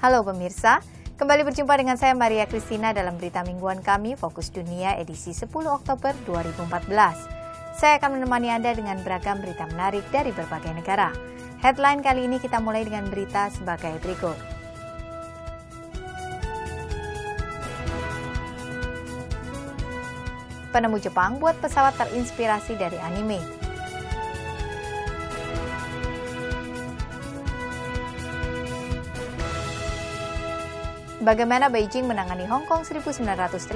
Halo pemirsa, kembali berjumpa dengan saya Maria Kristina dalam berita mingguan kami Fokus Dunia edisi 10 Oktober 2014. Saya akan menemani Anda dengan beragam berita menarik dari berbagai negara. Headline kali ini kita mulai dengan berita sebagai berikut. Penemu Jepang buat pesawat terinspirasi dari anime. Bagaimana Beijing menangani Hong Kong 1989?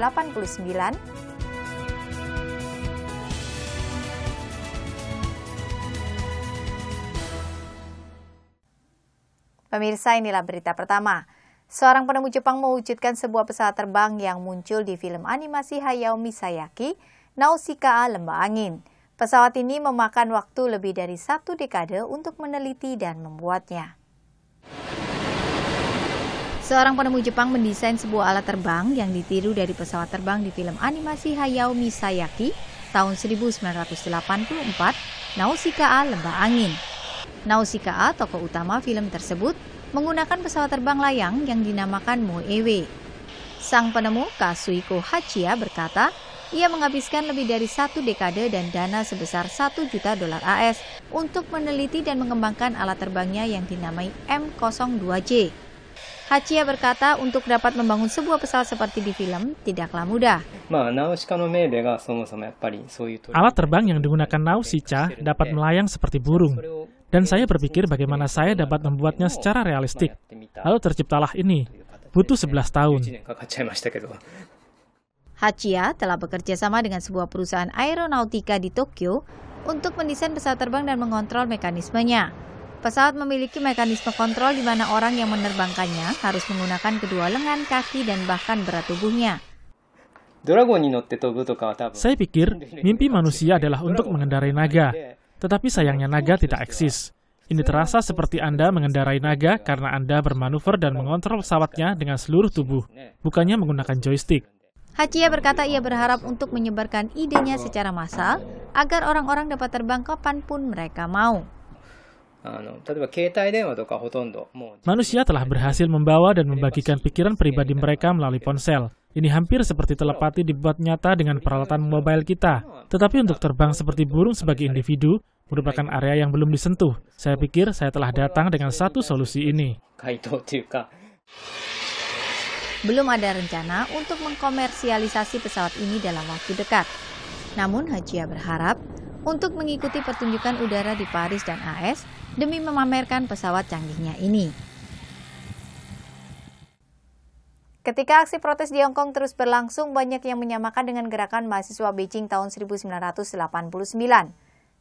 Pemirsa, inilah berita pertama. Seorang penemu Jepang mewujudkan sebuah pesawat terbang yang muncul di film animasi Hayao Misayaki, Nausicaa Lembah Angin. Pesawat ini memakan waktu lebih dari satu dekade untuk meneliti dan membuatnya. Seorang penemu Jepang mendesain sebuah alat terbang yang ditiru dari pesawat terbang di film animasi Hayao Misayaki tahun 1984, Nausicaa Lembah Angin. Nausicaa, tokoh utama film tersebut, menggunakan pesawat terbang layang yang dinamakan Moewe. Sang penemu Kasuiko Hachia, berkata, ia menghabiskan lebih dari satu dekade dan dana sebesar 1 juta dolar AS untuk meneliti dan mengembangkan alat terbangnya yang dinamai M02J. Hachiya berkata untuk dapat membangun sebuah pesawat seperti di film tidaklah mudah. Alat terbang yang digunakan Nausicaa dapat melayang seperti burung. Dan saya berpikir bagaimana saya dapat membuatnya secara realistik. Lalu terciptalah ini. Butuh 11 tahun. Hachiya telah bekerja sama dengan sebuah perusahaan aeronautika di Tokyo untuk mendesain pesawat terbang dan mengontrol mekanismenya. Pesawat memiliki mekanisme kontrol di mana orang yang menerbangkannya harus menggunakan kedua lengan, kaki, dan bahkan berat tubuhnya. Saya pikir mimpi manusia adalah untuk mengendarai naga, tetapi sayangnya naga tidak eksis. Ini terasa seperti Anda mengendarai naga karena Anda bermanuver dan mengontrol pesawatnya dengan seluruh tubuh, bukannya menggunakan joystick. Hachiya berkata ia berharap untuk menyebarkan idenya secara massal agar orang-orang dapat terbang kapanpun mereka mau. Manusia telah berhasil membawa dan membagikan pikiran pribadi mereka melalui ponsel. Ini hampir seperti telepati dibuat nyata dengan peralatan mobile kita. Tetapi untuk terbang seperti burung sebagai individu, merupakan area yang belum disentuh. Saya pikir saya telah datang dengan satu solusi ini. Belum ada rencana untuk mengkomersialisasi pesawat ini dalam waktu dekat. Namun Hajia berharap untuk mengikuti pertunjukan udara di Paris dan AS demi memamerkan pesawat canggihnya ini. Ketika aksi protes di Hong Kong terus berlangsung, banyak yang menyamakan dengan gerakan mahasiswa Beijing tahun 1989.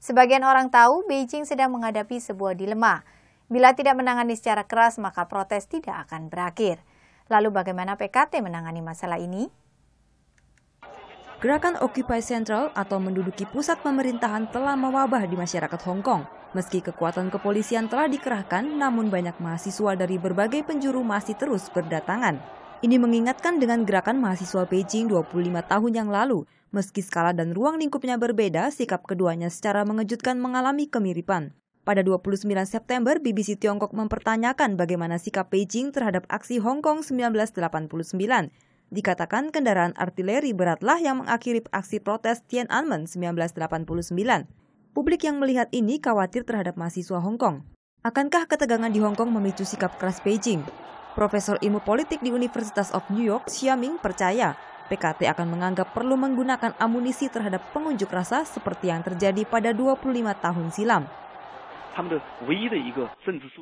Sebagian orang tahu Beijing sedang menghadapi sebuah dilema. Bila tidak menangani secara keras, maka protes tidak akan berakhir. Lalu bagaimana PKT menangani masalah ini? Gerakan Occupy Central atau menduduki pusat pemerintahan telah mewabah di masyarakat Hong Kong. Meski kekuatan kepolisian telah dikerahkan, namun banyak mahasiswa dari berbagai penjuru masih terus berdatangan. Ini mengingatkan dengan gerakan mahasiswa Beijing 25 tahun yang lalu. Meski skala dan ruang lingkupnya berbeda, sikap keduanya secara mengejutkan mengalami kemiripan. Pada 29 September, BBC Tiongkok mempertanyakan bagaimana sikap Beijing terhadap aksi Hong Kong 1989 dikatakan kendaraan artileri beratlah yang mengakhiri aksi protes Tiananmen 1989. Publik yang melihat ini khawatir terhadap mahasiswa Hong Kong. Akankah ketegangan di Hong Kong memicu sikap keras Beijing? Profesor Ilmu Politik di Universitas of New York, Xiaming percaya PKT akan menganggap perlu menggunakan amunisi terhadap pengunjuk rasa seperti yang terjadi pada 25 tahun silam.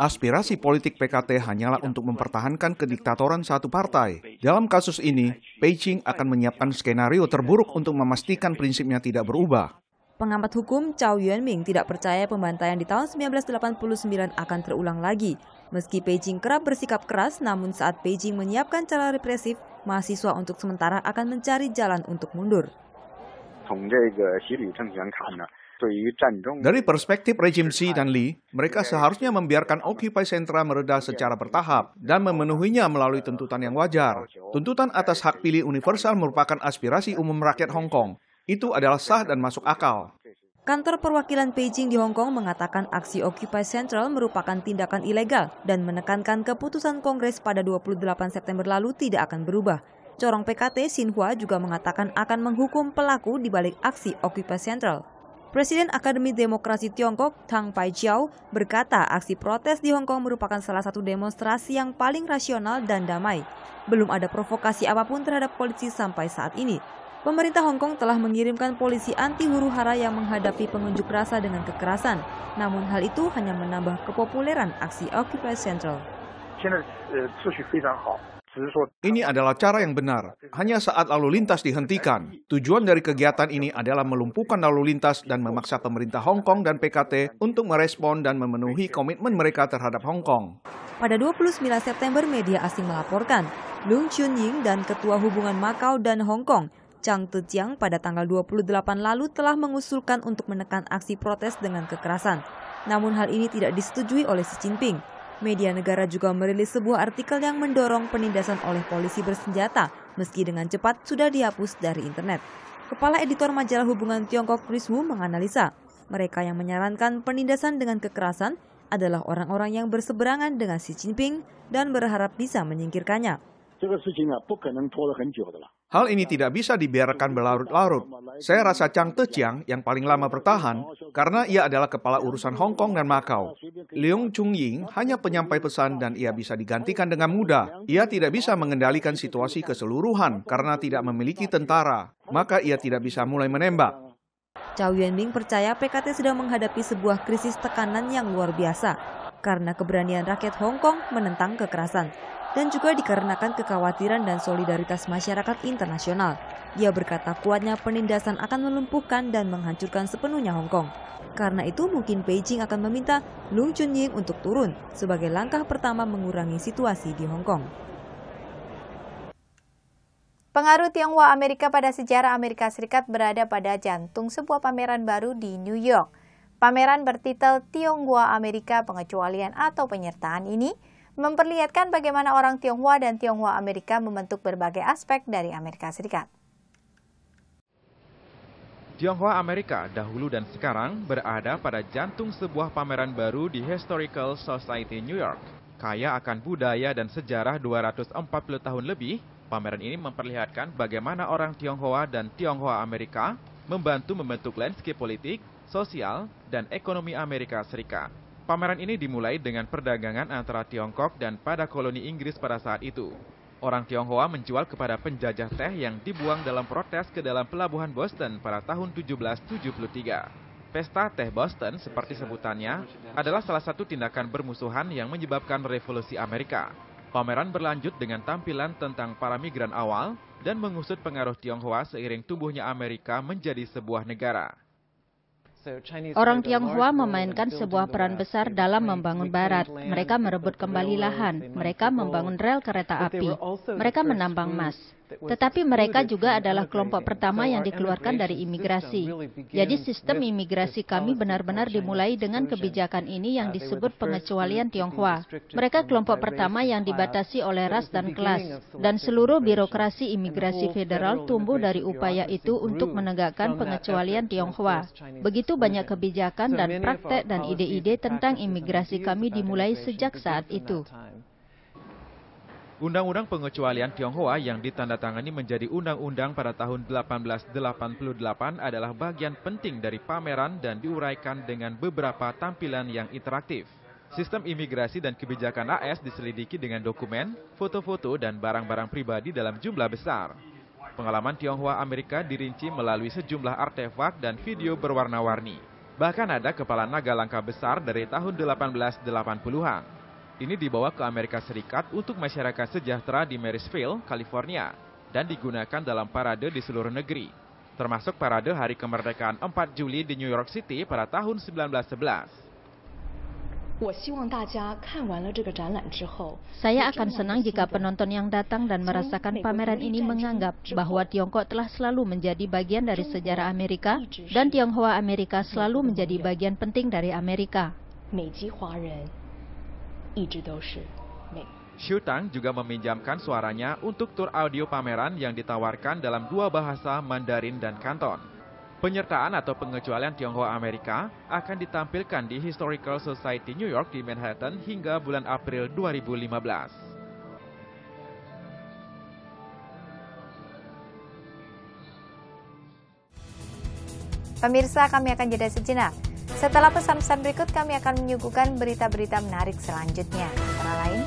Aspirasi politik PKT hanyalah untuk mempertahankan kediktatoran satu partai. Dalam kasus ini, Beijing akan menyiapkan skenario terburuk untuk memastikan prinsipnya tidak berubah. Pengamat hukum Cao Yuanming tidak percaya pembantaian di tahun 1989 akan terulang lagi. Meski Beijing kerap bersikap keras, namun saat Beijing menyiapkan cara represif, mahasiswa untuk sementara akan mencari jalan untuk mundur. Dari perspektif rejim Xi dan Li, mereka seharusnya membiarkan Occupy Sentra meredah secara bertahap dan memenuhinya melalui tuntutan yang wajar. Tuntutan atas hak pilih universal merupakan aspirasi umum rakyat Hong Kong. Itu adalah sah dan masuk akal. Kantor perwakilan Beijing di Hong Kong mengatakan aksi Occupy Central merupakan tindakan ilegal dan menekankan keputusan Kongres pada 28 September lalu tidak akan berubah. Corong PKT Xinhua juga mengatakan akan menghukum pelaku di balik aksi Occupy Central. Presiden Akademi Demokrasi Tiongkok, Tang Paijiao, berkata aksi protes di Hong Kong merupakan salah satu demonstrasi yang paling rasional dan damai. Belum ada provokasi apapun terhadap polisi sampai saat ini. Pemerintah Hong Kong telah mengirimkan polisi anti huru hara yang menghadapi pengunjuk rasa dengan kekerasan. Namun hal itu hanya menambah kepopuleran aksi Occupy Central. Ini adalah cara yang benar. Hanya saat lalu lintas dihentikan. Tujuan dari kegiatan ini adalah melumpuhkan lalu lintas dan memaksa pemerintah Hong Kong dan PKT untuk merespon dan memenuhi komitmen mereka terhadap Hong Kong. Pada 29 September, media asing melaporkan Lung Chun Ying dan Ketua Hubungan Makau dan Hong Kong, Chang Jiang pada tanggal 28 lalu telah mengusulkan untuk menekan aksi protes dengan kekerasan. Namun hal ini tidak disetujui oleh Xi Jinping media negara juga merilis sebuah artikel yang mendorong penindasan oleh polisi bersenjata, meski dengan cepat sudah dihapus dari internet. Kepala editor majalah hubungan Tiongkok Chris Wu menganalisa, mereka yang menyarankan penindasan dengan kekerasan adalah orang-orang yang berseberangan dengan Xi Jinping dan berharap bisa menyingkirkannya. Hal ini tidak bisa dibiarkan berlarut-larut. Saya rasa Chang Te-chiang yang paling lama bertahan karena ia adalah kepala urusan Hong Kong dan Macau. Leung Chung Ying hanya penyampai pesan dan ia bisa digantikan dengan mudah. Ia tidak bisa mengendalikan situasi keseluruhan karena tidak memiliki tentara, maka ia tidak bisa mulai menembak. Yuan ming percaya PKT sedang menghadapi sebuah krisis tekanan yang luar biasa karena keberanian rakyat Hong Kong menentang kekerasan dan juga dikarenakan kekhawatiran dan solidaritas masyarakat internasional. Dia berkata kuatnya penindasan akan melumpuhkan dan menghancurkan sepenuhnya Hong Kong. Karena itu mungkin Beijing akan meminta Lung Chunying untuk turun sebagai langkah pertama mengurangi situasi di Hong Kong. Pengaruh Tionghoa Amerika pada sejarah Amerika Serikat berada pada jantung sebuah pameran baru di New York. Pameran bertitel Tionghoa Amerika Pengecualian atau Penyertaan ini memperlihatkan bagaimana orang Tionghoa dan Tionghoa Amerika membentuk berbagai aspek dari Amerika Serikat. Tionghoa Amerika dahulu dan sekarang berada pada jantung sebuah pameran baru di Historical Society New York. Kaya akan budaya dan sejarah 240 tahun lebih, pameran ini memperlihatkan bagaimana orang Tionghoa dan Tionghoa Amerika membantu membentuk landscape politik, sosial, dan ekonomi Amerika Serikat. Pameran ini dimulai dengan perdagangan antara Tiongkok dan pada koloni Inggris pada saat itu. Orang Tionghoa menjual kepada penjajah teh yang dibuang dalam protes ke dalam pelabuhan Boston pada tahun 1773. Pesta teh Boston, seperti sebutannya, adalah salah satu tindakan bermusuhan yang menyebabkan revolusi Amerika. Pameran berlanjut dengan tampilan tentang para migran awal dan mengusut pengaruh Tionghoa seiring tumbuhnya Amerika menjadi sebuah negara. Orang Tionghoa memainkan sebuah peran besar dalam membangun barat. Mereka merebut kembali lahan, mereka membangun rel kereta api, mereka menambang emas. Tetapi mereka juga adalah kelompok pertama yang dikeluarkan dari imigrasi. Jadi sistem imigrasi kami benar-benar dimulai dengan kebijakan ini yang disebut pengecualian Tionghoa. Mereka kelompok pertama yang dibatasi oleh ras dan kelas. Dan seluruh birokrasi imigrasi federal tumbuh dari upaya itu untuk menegakkan pengecualian Tionghoa. Begitu banyak kebijakan dan praktek dan ide-ide tentang imigrasi kami dimulai sejak saat itu. Undang-Undang Pengecualian Tionghoa yang ditandatangani menjadi undang-undang pada tahun 1888 adalah bagian penting dari pameran dan diuraikan dengan beberapa tampilan yang interaktif. Sistem imigrasi dan kebijakan AS diselidiki dengan dokumen, foto-foto, dan barang-barang pribadi dalam jumlah besar. Pengalaman Tionghoa Amerika dirinci melalui sejumlah artefak dan video berwarna-warni. Bahkan ada kepala naga langka besar dari tahun 1880-an ini dibawa ke Amerika Serikat untuk masyarakat sejahtera di Marysville, California, dan digunakan dalam parade di seluruh negeri, termasuk parade Hari Kemerdekaan 4 Juli di New York City pada tahun 1911. Saya akan senang jika penonton yang datang dan merasakan pameran ini menganggap bahwa Tiongkok telah selalu menjadi bagian dari sejarah Amerika dan Tionghoa Amerika selalu menjadi bagian penting dari Amerika. Xiu Tang juga meminjamkan suaranya untuk tur audio pameran yang ditawarkan dalam dua bahasa Mandarin dan Kanton. Penyertaan atau pengecualian Tionghoa Amerika akan ditampilkan di Historical Society New York di Manhattan hingga bulan April 2015. Pemirsa, kami akan jeda sejenak. Setelah pesan-pesan berikut kami akan menyuguhkan berita-berita menarik selanjutnya. Antara lain,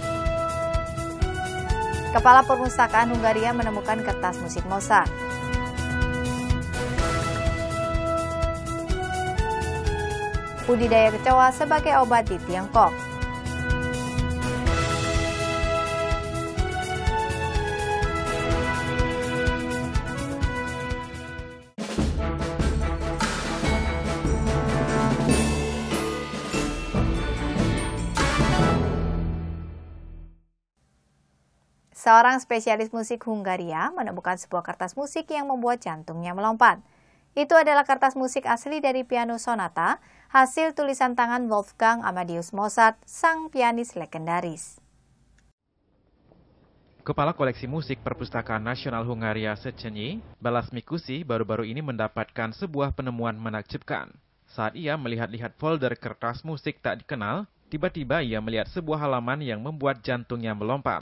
Kepala Perpustakaan Hungaria menemukan kertas musik Mozart. Budidaya kecoa sebagai obat di Tiongkok. Seorang spesialis musik Hungaria menemukan sebuah kertas musik yang membuat jantungnya melompat. Itu adalah kertas musik asli dari piano sonata hasil tulisan tangan Wolfgang Amadeus Mozart, sang pianis legendaris. Kepala Koleksi Musik Perpustakaan Nasional Hungaria Secenyi, Balas Mikusi baru-baru ini mendapatkan sebuah penemuan menakjubkan. Saat ia melihat-lihat folder kertas musik tak dikenal, tiba-tiba ia melihat sebuah halaman yang membuat jantungnya melompat.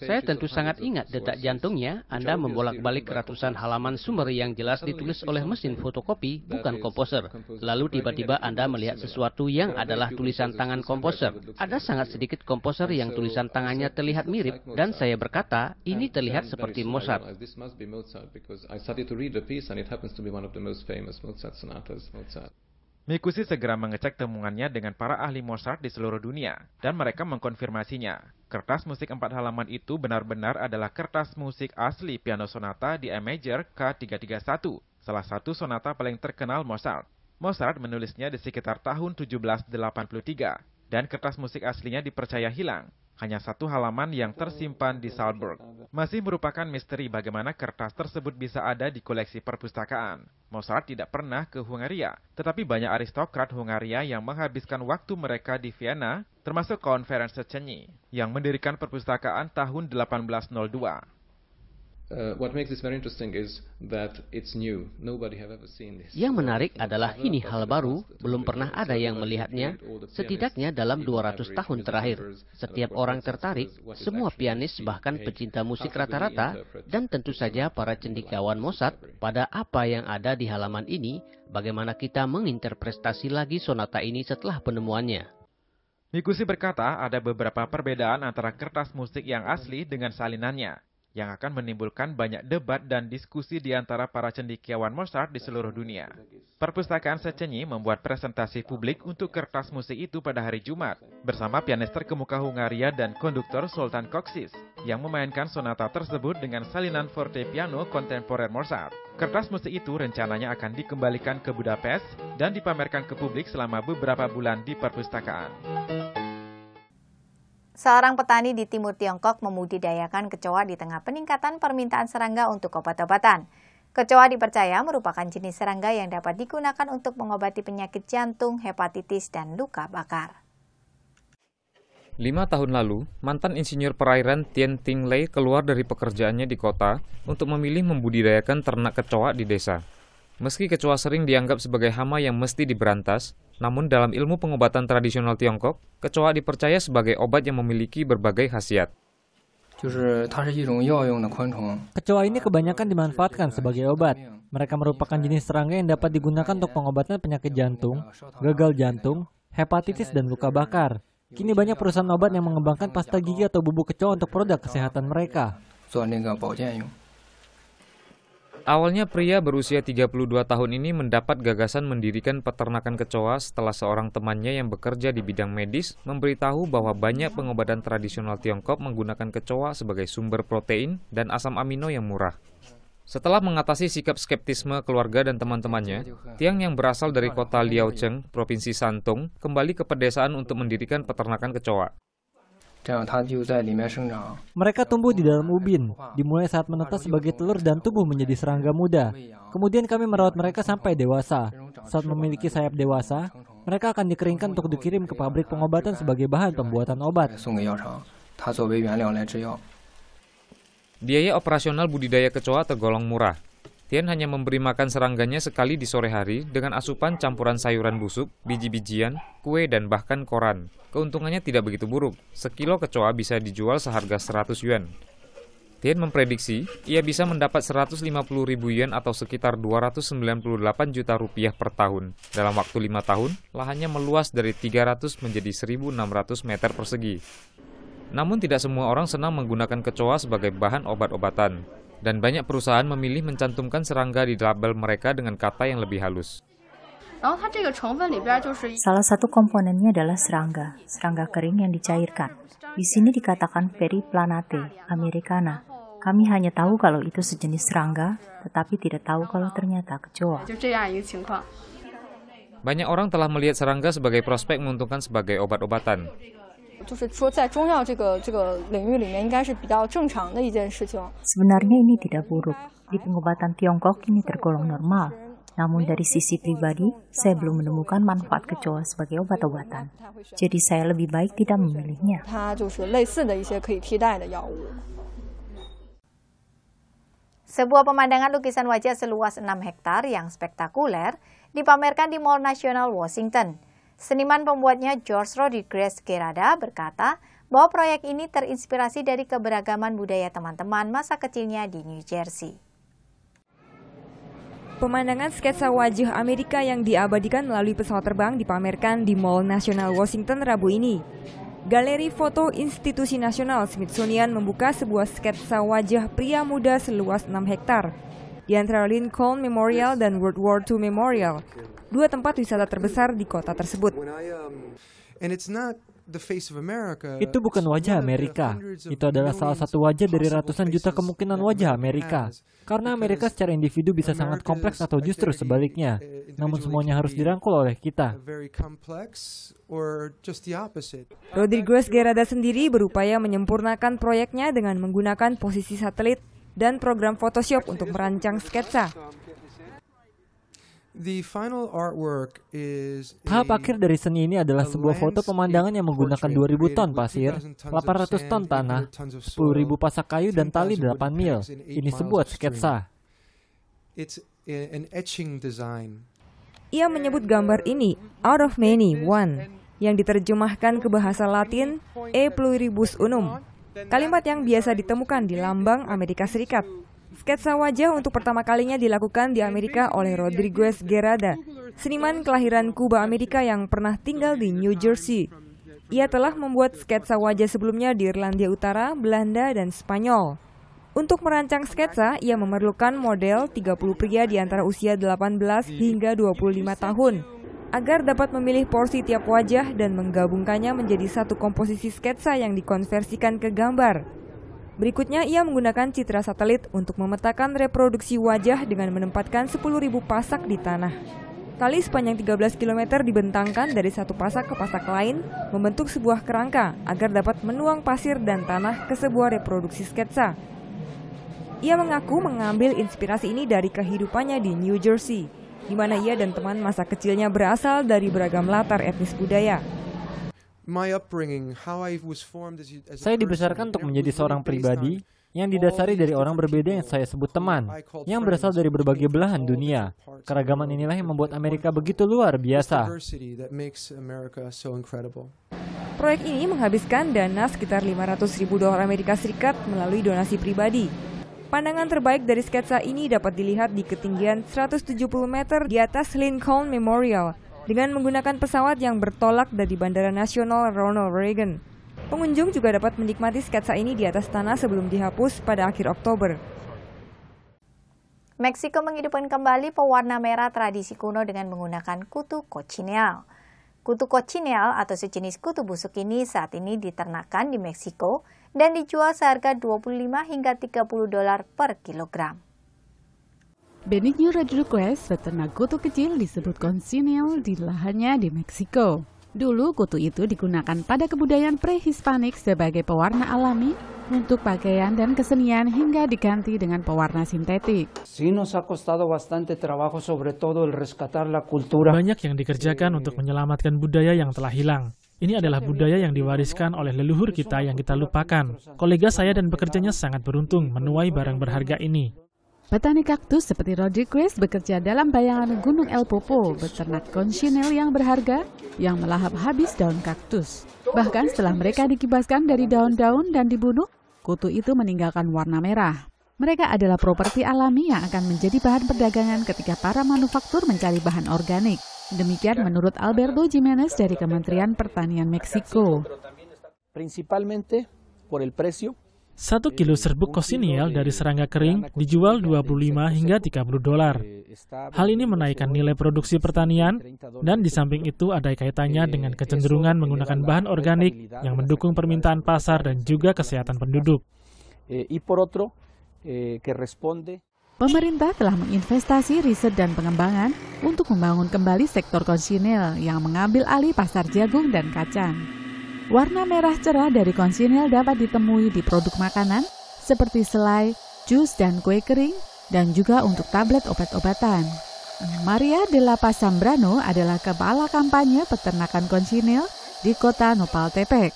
Saya tentu sangat ingat detak jantungnya. Anda membolak-balik ratusan halaman sumber yang jelas ditulis oleh mesin fotokopi, bukan komposer. Lalu tiba-tiba Anda melihat sesuatu yang adalah tulisan tangan komposer. Ada sangat sedikit komposer yang tulisan uh, tangannya terlihat mirip, dan saya berkata, ini terlihat seperti Mozart. Mozart. Mikusi segera mengecek temuannya dengan para ahli Mozart di seluruh dunia, dan mereka mengkonfirmasinya. Kertas musik empat halaman itu benar-benar adalah kertas musik asli piano sonata di E major K331, salah satu sonata paling terkenal Mozart. Mozart menulisnya di sekitar tahun 1783 dan kertas musik aslinya dipercaya hilang. Hanya satu halaman yang tersimpan di Salzburg. Masih merupakan misteri bagaimana kertas tersebut bisa ada di koleksi perpustakaan. Mozart tidak pernah ke Hungaria, tetapi banyak aristokrat Hungaria yang menghabiskan waktu mereka di Vienna, termasuk konferensi Cenyi, yang mendirikan perpustakaan tahun 1802. Uh, what makes this very interesting is that it's new. Nobody have ever seen this. Yang menarik adalah ini hal baru, belum pernah ada yang melihatnya, setidaknya dalam 200 tahun terakhir. Setiap orang tertarik, semua pianis bahkan pecinta musik rata-rata, dan tentu saja para cendikawan Mozart pada apa yang ada di halaman ini, bagaimana kita menginterpretasi lagi sonata ini setelah penemuannya. Nikusi berkata ada beberapa perbedaan antara kertas musik yang asli dengan salinannya yang akan menimbulkan banyak debat dan diskusi di antara para cendikiawan Mozart di seluruh dunia. Perpustakaan Secenyi membuat presentasi publik untuk kertas musik itu pada hari Jumat, bersama pianis terkemuka Hungaria dan konduktor Sultan Koksis, yang memainkan sonata tersebut dengan salinan forte piano kontemporer Mozart. Kertas musik itu rencananya akan dikembalikan ke Budapest dan dipamerkan ke publik selama beberapa bulan di perpustakaan. Seorang petani di timur Tiongkok memudidayakan kecoa di tengah peningkatan permintaan serangga untuk obat-obatan. Kecoa dipercaya merupakan jenis serangga yang dapat digunakan untuk mengobati penyakit jantung, hepatitis, dan luka bakar. Lima tahun lalu, mantan insinyur perairan Tian Ting Lei keluar dari pekerjaannya di kota untuk memilih membudidayakan ternak kecoa di desa. Meski kecoa sering dianggap sebagai hama yang mesti diberantas, namun dalam ilmu pengobatan tradisional Tiongkok, kecoa dipercaya sebagai obat yang memiliki berbagai khasiat. Kecoa ini kebanyakan dimanfaatkan sebagai obat. Mereka merupakan jenis serangga yang dapat digunakan untuk pengobatan penyakit jantung, gagal jantung, hepatitis, dan luka bakar. Kini banyak perusahaan obat yang mengembangkan pasta gigi atau bubuk kecoa untuk produk kesehatan mereka. Awalnya pria berusia 32 tahun ini mendapat gagasan mendirikan peternakan kecoa setelah seorang temannya yang bekerja di bidang medis memberitahu bahwa banyak pengobatan tradisional Tiongkok menggunakan kecoa sebagai sumber protein dan asam amino yang murah. Setelah mengatasi sikap skeptisme keluarga dan teman-temannya, Tiang yang berasal dari kota Liaocheng, Provinsi Shantung, kembali ke pedesaan untuk mendirikan peternakan kecoa. Mereka tumbuh di dalam ubin, dimulai saat menetas sebagai telur dan tumbuh menjadi serangga muda. Kemudian kami merawat mereka sampai dewasa. Saat memiliki sayap dewasa, mereka akan dikeringkan untuk dikirim ke pabrik pengobatan sebagai bahan pembuatan obat. Biaya operasional budidaya kecoa tergolong murah. Tian hanya memberi makan serangganya sekali di sore hari dengan asupan campuran sayuran busuk, biji-bijian, kue, dan bahkan koran. Keuntungannya tidak begitu buruk. Sekilo kecoa bisa dijual seharga 100 yuan. Tian memprediksi ia bisa mendapat 150 ribu yuan atau sekitar 298 juta rupiah per tahun. Dalam waktu lima tahun, lahannya meluas dari 300 menjadi 1.600 meter persegi. Namun tidak semua orang senang menggunakan kecoa sebagai bahan obat-obatan. Dan banyak perusahaan memilih mencantumkan serangga di label mereka dengan kata yang lebih halus. Salah satu komponennya adalah serangga, serangga kering yang dicairkan. Di sini dikatakan periplanate, americana. Kami hanya tahu kalau itu sejenis serangga, tetapi tidak tahu kalau ternyata kecoa. Banyak orang telah melihat serangga sebagai prospek menguntungkan sebagai obat-obatan. 就是说在中药这个这个领域里面，应该是比较正常的一件事情。Sebenarnya ini tidak buruk. Di pengobatan Tiongkok ini tergolong normal. Namun dari sisi pribadi, saya belum menemukan manfaat kecoa sebagai obat-obatan. Jadi saya lebih baik tidak memilihnya. Sebuah pemandangan lukisan wajah seluas 6 hektar yang spektakuler dipamerkan di Mall Nasional Washington. Seniman pembuatnya George Rodriguez Gerada berkata bahwa proyek ini terinspirasi dari keberagaman budaya teman-teman masa kecilnya di New Jersey. Pemandangan sketsa wajah Amerika yang diabadikan melalui pesawat terbang dipamerkan di Mall Nasional Washington Rabu ini. Galeri Foto Institusi Nasional Smithsonian membuka sebuah sketsa wajah pria muda seluas 6 hektar di antara Lincoln Memorial dan World War II Memorial dua tempat wisata terbesar di kota tersebut. Um, Itu bukan wajah Amerika. Itu adalah salah satu wajah dari ratusan juta kemungkinan wajah Amerika. Karena Amerika secara individu bisa sangat kompleks atau justru sebaliknya. Namun semuanya harus dirangkul oleh kita. Rodriguez Gerada sendiri berupaya menyempurnakan proyeknya dengan menggunakan posisi satelit dan program Photoshop untuk merancang sketsa. Tahap akhir dari seni ini adalah sebuah foto pemandangan yang menggunakan 2.000 ton pasir, 800 ton tanah, 10.000 pasak kayu dan tali 8 mil. Ini sebuah sketsa. Ia menyebut gambar ini out of many, one, yang diterjemahkan ke bahasa Latin E pluribus unum, kalimat yang biasa ditemukan di lambang Amerika Serikat Sketsa wajah untuk pertama kalinya dilakukan di Amerika oleh Rodriguez Gerada, seniman kelahiran Kuba Amerika yang pernah tinggal di New Jersey. Ia telah membuat sketsa wajah sebelumnya di Irlandia Utara, Belanda, dan Spanyol. Untuk merancang sketsa, ia memerlukan model 30 pria di antara usia 18 hingga 25 tahun agar dapat memilih porsi tiap wajah dan menggabungkannya menjadi satu komposisi sketsa yang dikonversikan ke gambar. Berikutnya, ia menggunakan citra satelit untuk memetakan reproduksi wajah dengan menempatkan 10.000 pasak di tanah. Tali sepanjang 13 km dibentangkan dari satu pasak ke pasak lain, membentuk sebuah kerangka agar dapat menuang pasir dan tanah ke sebuah reproduksi sketsa. Ia mengaku mengambil inspirasi ini dari kehidupannya di New Jersey, di mana ia dan teman masa kecilnya berasal dari beragam latar etnis budaya. Saya dibesarkan untuk menjadi seorang pribadi yang didasari dari orang berbeda yang saya sebut teman, yang berasal dari berbagai belahan dunia. Keragaman inilah yang membuat Amerika begitu luar biasa. Proyek ini menghabiskan dana sekitar 500 ribu dolar Amerika Serikat melalui donasi pribadi. Pandangan terbaik dari sketsa ini dapat dilihat di ketinggian 170 meter di atas Lincoln Memorial, dengan menggunakan pesawat yang bertolak dari Bandara Nasional Ronald Reagan. Pengunjung juga dapat menikmati sketsa ini di atas tanah sebelum dihapus pada akhir Oktober. Meksiko menghidupkan kembali pewarna merah tradisi kuno dengan menggunakan kutu cochineal. Kutu cochineal atau sejenis kutu busuk ini saat ini diternakan di Meksiko dan dijual seharga 25 hingga 30 dolar per kilogram. Benigno Rodriguez, peternak kutu kecil disebut konsinil di lahannya di Meksiko. Dulu kutu itu digunakan pada kebudayaan prehispanik sebagai pewarna alami untuk pakaian dan kesenian hingga diganti dengan pewarna sintetik. Banyak yang dikerjakan untuk menyelamatkan budaya yang telah hilang. Ini adalah budaya yang diwariskan oleh leluhur kita yang kita lupakan. Kolega saya dan pekerjanya sangat beruntung menuai barang berharga ini. Petani kaktus seperti Roddy Chris bekerja dalam bayangan Gunung El Popo, beternak konsinel yang berharga yang melahap habis daun kaktus. Bahkan setelah mereka dikibaskan dari daun-daun dan dibunuh, kutu itu meninggalkan warna merah. Mereka adalah properti alami yang akan menjadi bahan perdagangan ketika para manufaktur mencari bahan organik. Demikian menurut Alberto Jimenez dari Kementerian Pertanian Meksiko. Principalmente por el precio satu kilo serbuk kosinial ya, dari serangga kering dijual 25 hingga 30 dolar. Hal ini menaikkan nilai produksi pertanian dan di samping itu ada kaitannya dengan kecenderungan menggunakan bahan organik yang mendukung permintaan pasar dan juga kesehatan penduduk. Eh, eh, Pemerintah telah menginvestasi riset dan pengembangan untuk membangun kembali sektor konsinil yang mengambil alih pasar jagung dan kacang. Warna merah cerah dari konsinyal dapat ditemui di produk makanan seperti selai, jus, dan kue kering, dan juga untuk tablet obat-obatan. Maria de la Pasambrano adalah kepala kampanye peternakan konsinil di kota Nopaltepec.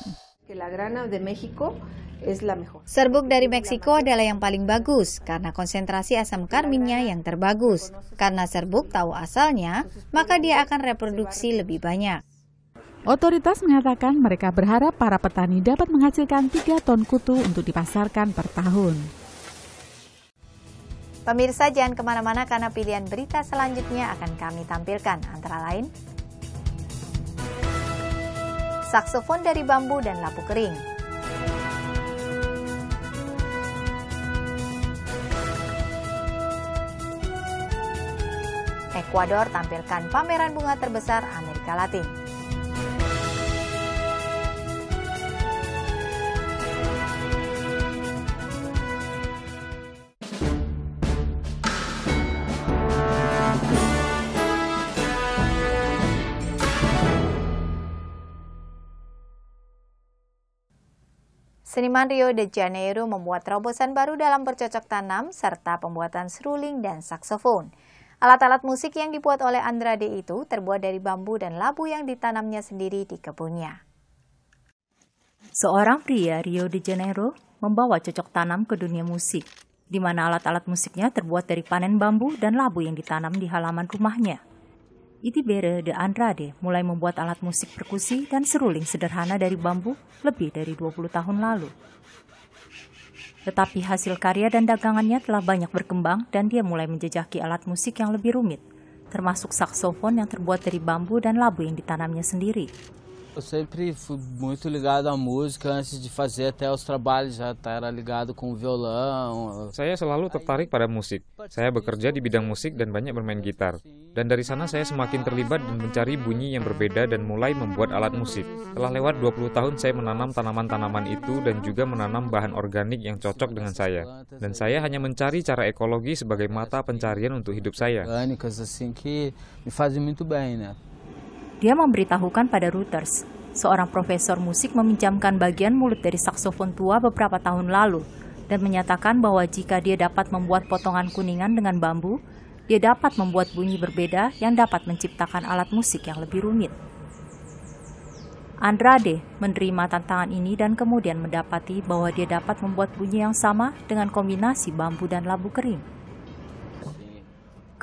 Serbuk dari Meksiko adalah yang paling bagus karena konsentrasi asam karminnya yang terbagus. Karena serbuk tahu asalnya, maka dia akan reproduksi lebih banyak. Otoritas mengatakan mereka berharap para petani dapat menghasilkan 3 ton kutu untuk dipasarkan per tahun. Pemirsa jangan kemana-mana karena pilihan berita selanjutnya akan kami tampilkan antara lain Saksofon dari bambu dan lapu kering Ekuador tampilkan pameran bunga terbesar Amerika Latin Seniman Rio de Janeiro membuat terobosan baru dalam bercocok tanam serta pembuatan seruling dan saksofon. Alat-alat musik yang dibuat oleh Andrade itu terbuat dari bambu dan labu yang ditanamnya sendiri di kebunnya. Seorang pria Rio de Janeiro membawa cocok tanam ke dunia musik, di mana alat-alat musiknya terbuat dari panen bambu dan labu yang ditanam di halaman rumahnya. Itibere de Andrade mulai membuat alat musik perkusi dan seruling sederhana dari bambu lebih dari 20 tahun lalu. Tetapi hasil karya dan dagangannya telah banyak berkembang dan dia mulai menjejaki alat musik yang lebih rumit, termasuk saksofon yang terbuat dari bambu dan labu yang ditanamnya sendiri. Eu sempre fui muito ligado à música antes de fazer até os trabalhos, já era ligado com violão. Saya selalu tertarik pada musik. Saya bekerja di bidang musik dan banyak bermain gitar. Dan dari sana saya semakin terlibat dan mencari bunyi yang berbeda dan mulai membuat alat musik. Telah lewat 20 tahun saya menanam tanaman-tanaman itu dan juga menanam bahan organik yang cocok dengan saya. Dan saya hanya mencari cara ekologi sebagai mata pencarian untuk hidup saya. Organik assim que me fazem muito bem, né? Dia memberitahukan pada Reuters, seorang profesor musik meminjamkan bagian mulut dari saksofon tua beberapa tahun lalu dan menyatakan bahwa jika dia dapat membuat potongan kuningan dengan bambu, dia dapat membuat bunyi berbeda yang dapat menciptakan alat musik yang lebih rumit. Andrade menerima tantangan ini dan kemudian mendapati bahwa dia dapat membuat bunyi yang sama dengan kombinasi bambu dan labu kering.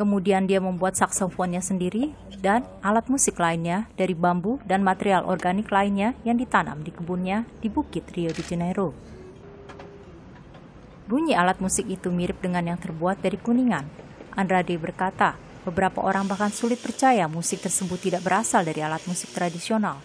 Kemudian dia membuat saksofonnya sendiri dan alat musik lainnya dari bambu dan material organik lainnya yang ditanam di kebunnya di Bukit Rio de Janeiro. Bunyi alat musik itu mirip dengan yang terbuat dari kuningan. Andrade berkata, beberapa orang bahkan sulit percaya musik tersebut tidak berasal dari alat musik tradisional,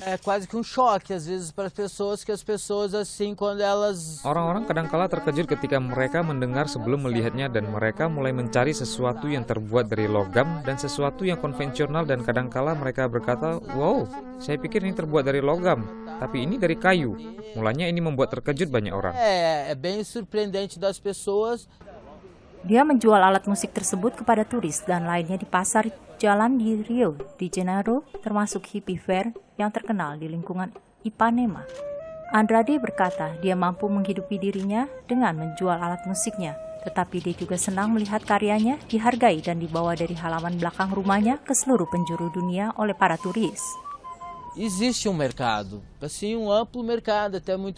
É quase que um choque às vezes para as pessoas que as pessoas assim quando elas Orang-orang kadangkala terkejut ketika mereka mendengar sebelum melihatnya dan mereka mulai mencari sesuatu yang terbuat dari logam dan sesuatu yang konvensional dan kadangkala mereka berkata, "Wow, saya pikir ini terbuat dari logam, tapi ini dari kayu." Mulanya ini membuat terkejut banyak orang. É, é bem surpreendente das pessoas dia menjual alat musik tersebut kepada turis dan lainnya di pasar jalan di Rio de Janeiro, termasuk hippie fair yang terkenal di lingkungan Ipanema. Andrade berkata dia mampu menghidupi dirinya dengan menjual alat musiknya, tetapi dia juga senang melihat karyanya dihargai dan dibawa dari halaman belakang rumahnya ke seluruh penjuru dunia oleh para turis existe um mercado, um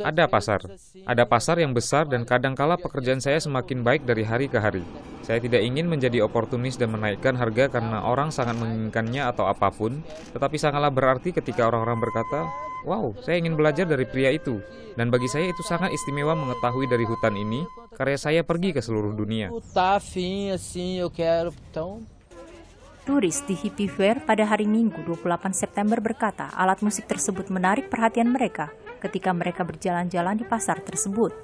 Ada pasar, ada pasar yang besar dan kadangkala pekerjaan saya semakin baik dari hari ke hari. Saya tidak ingin menjadi oportunis dan menaikkan harga karena orang sangat menginginkannya atau apapun, tetapi sangatlah berarti ketika orang-orang berkata, Wow, saya ingin belajar dari pria itu. Dan bagi saya itu sangat istimewa mengetahui dari hutan ini, karya saya pergi ke seluruh dunia turis di Hippie Fair pada hari Minggu 28 September berkata alat musik tersebut menarik perhatian mereka ketika mereka berjalan-jalan di pasar tersebut.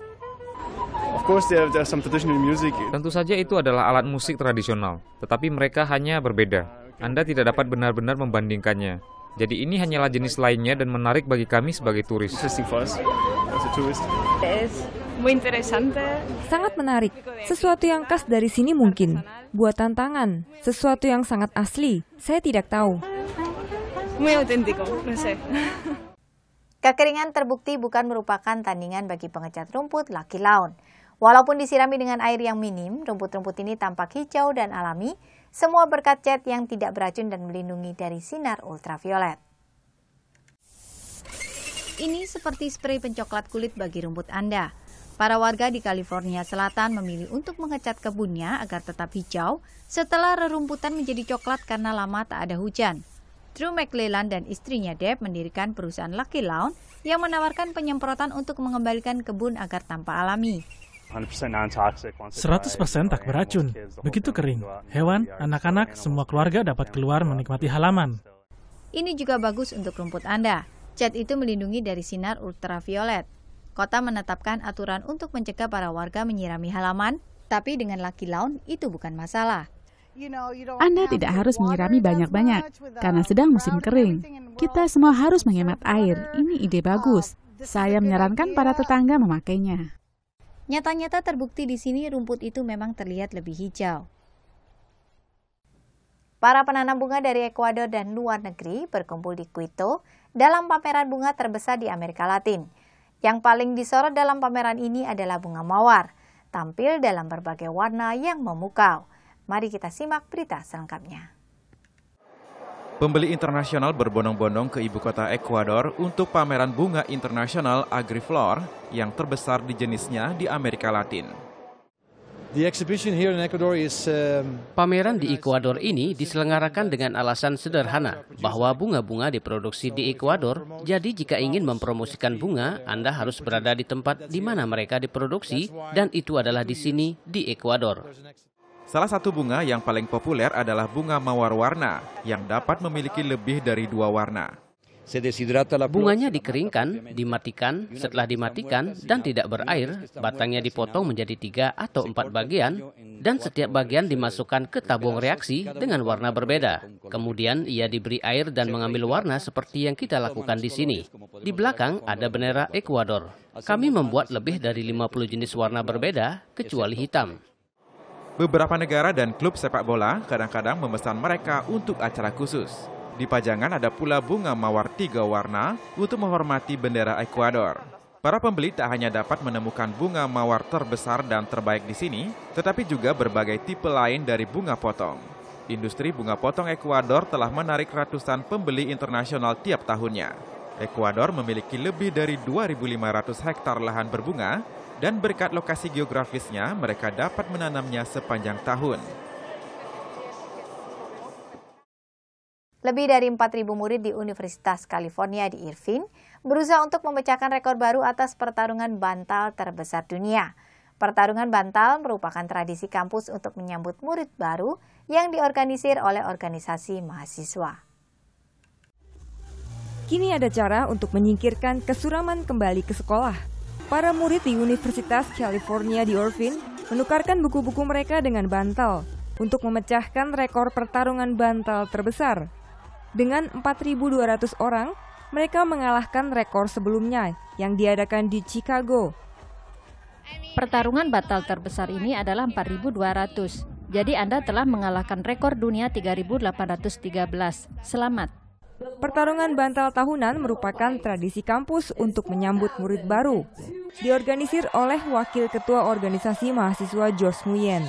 Tentu saja itu adalah alat musik tradisional, tetapi mereka hanya berbeda. Anda tidak dapat benar-benar membandingkannya. Jadi ini hanyalah jenis lainnya dan menarik bagi kami sebagai turis. Sangat menarik. Sesuatu yang khas dari sini mungkin. Buatan tangan. Sesuatu yang sangat asli. Saya tidak tahu. Muy no Kekeringan terbukti bukan merupakan tandingan bagi pengecat rumput laki laun. Walaupun disirami dengan air yang minim, rumput-rumput ini tampak hijau dan alami, semua berkat cat yang tidak beracun dan melindungi dari sinar ultraviolet. Ini seperti spray pencoklat kulit bagi rumput Anda. Para warga di California Selatan memilih untuk mengecat kebunnya agar tetap hijau setelah rerumputan menjadi coklat karena lama tak ada hujan. Drew McLellan dan istrinya Deb mendirikan perusahaan Lucky Lawn yang menawarkan penyemprotan untuk mengembalikan kebun agar tanpa alami. 100% tak beracun, begitu kering. Hewan, anak-anak, semua keluarga dapat keluar menikmati halaman. Ini juga bagus untuk rumput Anda. Cat itu melindungi dari sinar ultraviolet. Kota menetapkan aturan untuk mencegah para warga menyirami halaman, tapi dengan laki laun itu bukan masalah. Anda tidak harus menyirami banyak-banyak karena sedang musim kering. Kita semua harus menghemat air. Ini ide ah, bagus. Saya menyarankan para tetangga memakainya. Nyata-nyata terbukti di sini rumput itu memang terlihat lebih hijau. Para penanam bunga dari Ekuador dan luar negeri berkumpul di Quito dalam pameran bunga terbesar di Amerika Latin. Yang paling disorot dalam pameran ini adalah bunga mawar, tampil dalam berbagai warna yang memukau. Mari kita simak berita selengkapnya. Pembeli internasional berbondong-bondong ke ibu kota Ekuador untuk pameran bunga internasional Agriflor yang terbesar di jenisnya di Amerika Latin. Um, Pameran di Ekuador ini diselenggarakan dengan alasan sederhana bahwa bunga-bunga diproduksi di Ekuador. Jadi jika ingin mempromosikan bunga, Anda harus berada di tempat di mana mereka diproduksi dan itu adalah di sini di Ekuador. Salah satu bunga yang paling populer adalah bunga mawar warna yang dapat memiliki lebih dari dua warna. Bunganya dikeringkan, dimatikan, setelah dimatikan dan tidak berair, batangnya dipotong menjadi tiga atau empat bagian dan setiap bagian dimasukkan ke tabung reaksi dengan warna berbeda. Kemudian ia diberi air dan mengambil warna seperti yang kita lakukan di sini. Di belakang ada bendera Ekuador. Kami membuat lebih dari 50 jenis warna berbeda, kecuali hitam. Beberapa negara dan klub sepak bola kadang-kadang memesan mereka untuk acara khusus. Di pajangan ada pula bunga mawar tiga warna untuk menghormati bendera Ekuador. Para pembeli tak hanya dapat menemukan bunga mawar terbesar dan terbaik di sini, tetapi juga berbagai tipe lain dari bunga potong. Industri bunga potong Ekuador telah menarik ratusan pembeli internasional tiap tahunnya. Ekuador memiliki lebih dari 2.500 hektar lahan berbunga dan berkat lokasi geografisnya mereka dapat menanamnya sepanjang tahun. Lebih dari 4.000 murid di Universitas California di Irvine berusaha untuk memecahkan rekor baru atas pertarungan bantal terbesar dunia. Pertarungan bantal merupakan tradisi kampus untuk menyambut murid baru yang diorganisir oleh organisasi mahasiswa. Kini ada cara untuk menyingkirkan kesuraman kembali ke sekolah. Para murid di Universitas California di Irvine menukarkan buku-buku mereka dengan bantal untuk memecahkan rekor pertarungan bantal terbesar dengan 4.200 orang, mereka mengalahkan rekor sebelumnya yang diadakan di Chicago. Pertarungan batal terbesar ini adalah 4.200. Jadi Anda telah mengalahkan rekor dunia 3.813. Selamat. Pertarungan bantal tahunan merupakan tradisi kampus untuk menyambut murid baru. Diorganisir oleh Wakil Ketua Organisasi Mahasiswa George Nguyen.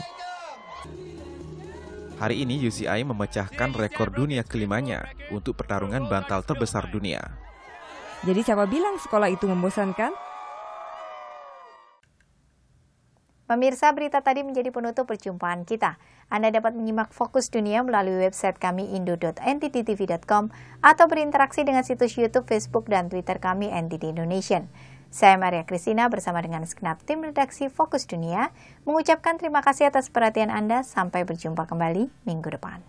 Hari ini UCI memecahkan rekor dunia kelimanya untuk pertarungan bantal terbesar dunia. Jadi siapa bilang sekolah itu membosankan? Pemirsa, berita tadi menjadi penutup perjumpaan kita. Anda dapat menyimak fokus dunia melalui website kami indo.nttv.com atau berinteraksi dengan situs YouTube, Facebook, dan Twitter kami NTT Indonesian. Saya Maria Kristina bersama dengan segenap tim redaksi Fokus Dunia mengucapkan terima kasih atas perhatian Anda. Sampai berjumpa kembali minggu depan.